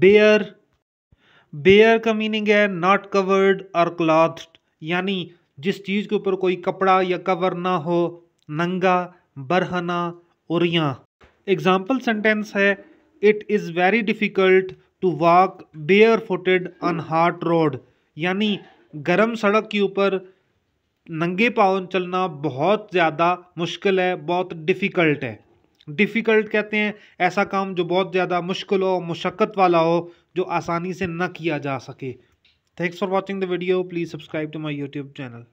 bear bare का meaning है not covered और क्लॉथड यानी जिस चीज़ के ऊपर कोई कपड़ा या कवर ना हो नंगा बरहना उरिया एग्जाम्पल सेंटेंस है it is very difficult to walk bare footed on hot road यानी गर्म सड़क के ऊपर नंगे पावन चलना बहुत ज़्यादा मुश्किल है बहुत डिफ़िकल्ट है डिफ़िकल्ट कहते हैं ऐसा काम जो बहुत ज़्यादा मुश्किल हो मुशक्क़त वाला हो जो आसानी से न किया जा सके thanks for watching the video please subscribe to my YouTube channel